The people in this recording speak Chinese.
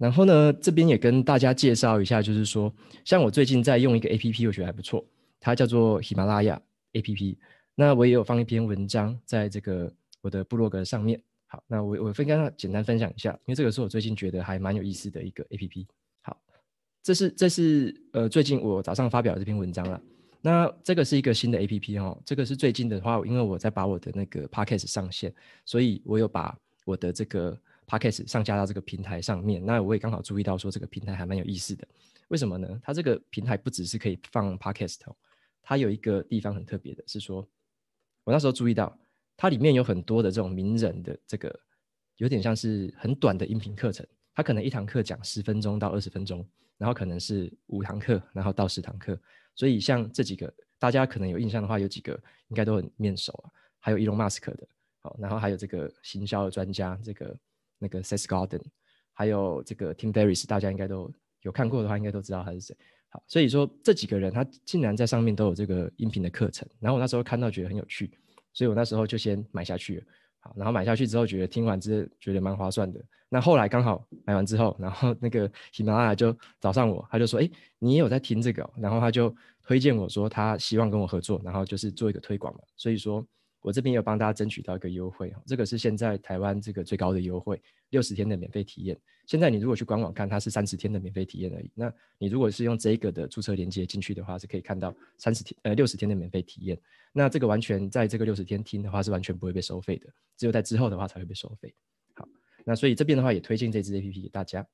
然后呢，这边也跟大家介绍一下，就是说，像我最近在用一个 A P P，我觉得还不错，它叫做喜马拉雅 A P P。那我也有放一篇文章在这个我的部落格上面。好，那我我分跟大家简单分享一下，因为这个是我最近觉得还蛮有意思的一个 A P P。好，这是这是呃，最近我早上发表的这篇文章了。那这个是一个新的 A P P 哦，这个是最近的话，因为我在把我的那个 Podcast 上线，所以我有把我的这个。Podcast 上加到这个平台上面，那我也刚好注意到说这个平台还蛮有意思的，为什么呢？它这个平台不只是可以放 Podcast，它有一个地方很特别的是说，我那时候注意到它里面有很多的这种名人的这个有点像是很短的音频课程，它可能一堂课讲十分钟到二十分钟，然后可能是五堂课，然后到十堂课，所以像这几个大家可能有印象的话，有几个应该都很面熟啊，还有伊隆马斯克的，好，然后还有这个行销的专家这个。那个 Seth Godin，还有这个 Tim Ferriss，大家应该都有看过的话，应该都知道他是谁。好，所以说这几个人他竟然在上面都有这个音频的课程。然后我那时候看到觉得很有趣，所以我那时候就先买下去。好，然后买下去之后，觉得听完之后觉得蛮划算的。那后来刚好买完之后，然后那个喜马拉雅就找上我，他就说：“哎，你也有在听这个？”然后他就推荐我说，他希望跟我合作，然后就是做一个推广嘛。所以说。我这边有帮大家争取到一个优惠，这个是现在台湾这个最高的优惠，六十天的免费体验。现在你如果去官网看，它是三十天的免费体验而已。那你如果是用这个的注册连接进去的话，是可以看到三十天呃六十天的免费体验。那这个完全在这个六十天听的话是完全不会被收费的，只有在之后的话才会被收费。好，那所以这边的话也推荐这支 A P P 给大家。